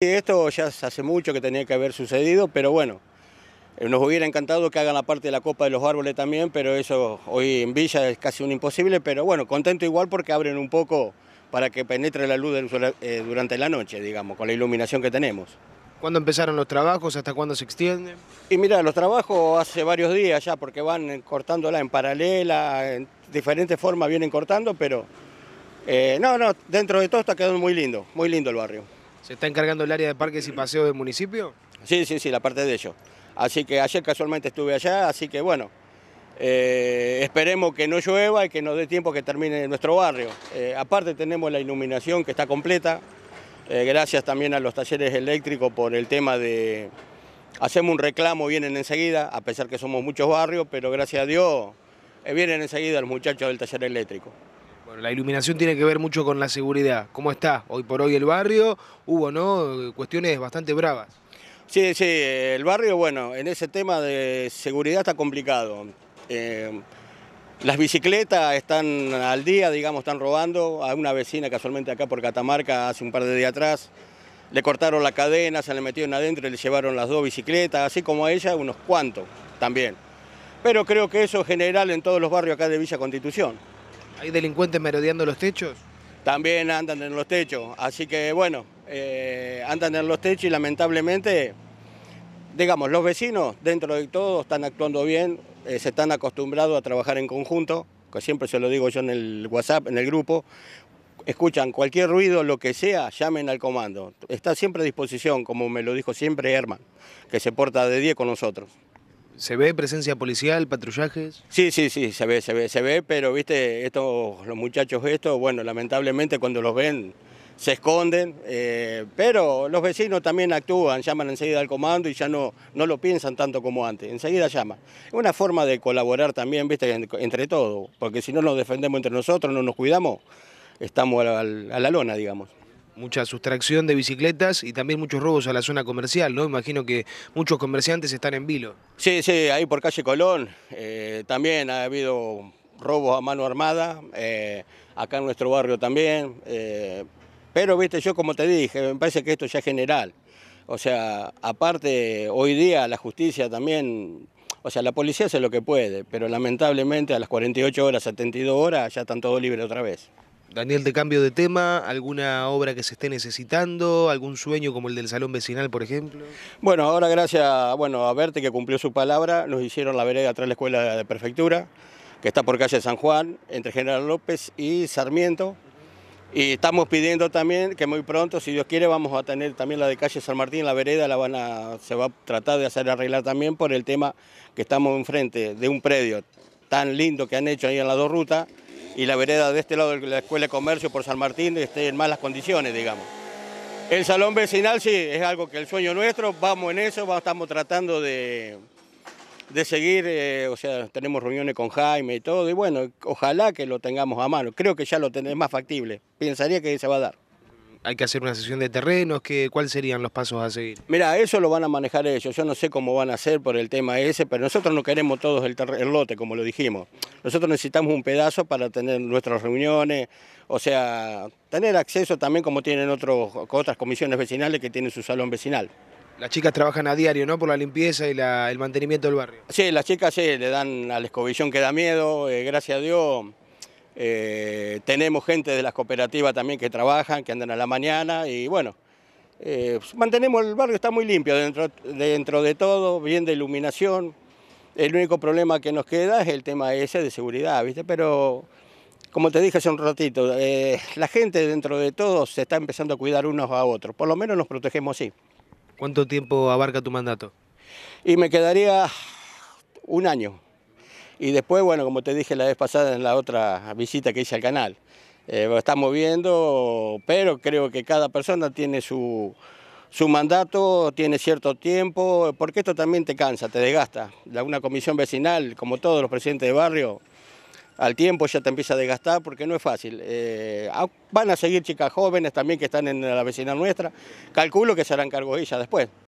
Esto ya hace mucho que tenía que haber sucedido, pero bueno, eh, nos hubiera encantado que hagan la parte de la Copa de los Árboles también, pero eso hoy en Villa es casi un imposible, pero bueno, contento igual porque abren un poco para que penetre la luz eh, durante la noche, digamos, con la iluminación que tenemos. ¿Cuándo empezaron los trabajos? ¿Hasta cuándo se extienden? Y mira, los trabajos hace varios días ya, porque van cortándola en paralela, en diferentes formas vienen cortando, pero eh, no, no, dentro de todo está quedando muy lindo, muy lindo el barrio. ¿Se está encargando el área de parques y paseos del municipio? Sí, sí, sí, la parte de ellos. Así que ayer casualmente estuve allá, así que bueno, eh, esperemos que no llueva y que nos dé tiempo que termine nuestro barrio. Eh, aparte tenemos la iluminación que está completa, eh, gracias también a los talleres eléctricos por el tema de... Hacemos un reclamo, vienen enseguida, a pesar que somos muchos barrios, pero gracias a Dios vienen enseguida los muchachos del taller eléctrico. Bueno, la iluminación tiene que ver mucho con la seguridad. ¿Cómo está hoy por hoy el barrio? Hubo, ¿no? Cuestiones bastante bravas. Sí, sí, el barrio, bueno, en ese tema de seguridad está complicado. Eh, las bicicletas están al día, digamos, están robando. A una vecina casualmente acá por Catamarca hace un par de días atrás le cortaron la cadena, se le metieron adentro y le llevaron las dos bicicletas, así como a ella unos cuantos también. Pero creo que eso es general en todos los barrios acá de Villa Constitución. ¿Hay delincuentes merodeando los techos? También andan en los techos, así que bueno, eh, andan en los techos y lamentablemente, digamos, los vecinos dentro de todo están actuando bien, eh, se están acostumbrados a trabajar en conjunto, que siempre se lo digo yo en el WhatsApp, en el grupo, escuchan cualquier ruido, lo que sea, llamen al comando. Está siempre a disposición, como me lo dijo siempre Herman, que se porta de 10 con nosotros. ¿Se ve presencia policial, patrullajes? Sí, sí, sí, se ve, se ve, se ve, pero viste, estos, los muchachos estos, bueno, lamentablemente cuando los ven se esconden, eh, pero los vecinos también actúan, llaman enseguida al comando y ya no, no lo piensan tanto como antes, enseguida llaman. Es una forma de colaborar también, viste, entre todos, porque si no nos defendemos entre nosotros, no nos cuidamos, estamos a la lona, digamos mucha sustracción de bicicletas y también muchos robos a la zona comercial, ¿no? Imagino que muchos comerciantes están en vilo. Sí, sí, ahí por calle Colón eh, también ha habido robos a mano armada, eh, acá en nuestro barrio también. Eh, pero, viste, yo como te dije, me parece que esto ya es general. O sea, aparte, hoy día la justicia también, o sea, la policía hace lo que puede, pero lamentablemente a las 48 horas, 72 horas, ya están todos libres otra vez. Daniel, de cambio de tema, ¿alguna obra que se esté necesitando? ¿Algún sueño como el del Salón Vecinal, por ejemplo? Bueno, ahora gracias bueno, a Verte, que cumplió su palabra, nos hicieron la vereda atrás de la Escuela de Prefectura, que está por calle San Juan, entre General López y Sarmiento. Y estamos pidiendo también que muy pronto, si Dios quiere, vamos a tener también la de calle San Martín, la vereda la van se va a tratar de hacer arreglar también por el tema que estamos enfrente de un predio tan lindo que han hecho ahí en la dos rutas, y la vereda de este lado de la Escuela de Comercio por San Martín esté en malas condiciones, digamos. El salón vecinal sí, es algo que el sueño nuestro, vamos en eso, estamos tratando de, seguir, eh, o sea, tenemos reuniones con Jaime y todo, y bueno, ojalá que lo tengamos a mano, creo que ya lo tenemos más factible, pensaría que se va a dar hay que hacer una sesión de terrenos, que, ¿cuáles serían los pasos a seguir? Mira, eso lo van a manejar ellos, yo no sé cómo van a hacer por el tema ese, pero nosotros no queremos todos el, lote, como lo dijimos. Nosotros necesitamos un pedazo para tener nuestras reuniones, o sea, tener acceso también como tienen otras comisiones vecinales que tienen su salón vecinal. Las chicas trabajan a diario, ¿no? Por la limpieza y el mantenimiento del barrio. Sí, las chicas sí, le dan a la escobillón que da miedo, eh, gracias a Dios eh, tenemos gente de las cooperativas también que trabajan, que andan a la mañana y bueno, eh, mantenemos el barrio, está muy limpio dentro, de todo, bien de iluminación. El único problema que nos queda es el tema ese de seguridad, ¿viste? Pero como te dije hace un ratito, eh, la gente dentro de todo se está empezando a cuidar unos a otros, por lo menos nos protegemos así. ¿Cuánto tiempo abarca tu mandato? Y me quedaría un año. Y después, bueno, como te dije la vez pasada en la otra visita que hice al canal, eh, lo estamos viendo, pero creo que cada persona tiene su, su mandato, tiene cierto tiempo, porque esto también te cansa, te desgasta. Una comisión vecinal, como todos los presidentes de barrio, al tiempo ya te empieza a desgastar porque no es fácil. Eh, van a seguir chicas jóvenes también que están en la vecina nuestra. Calculo que se harán cargo ellas después.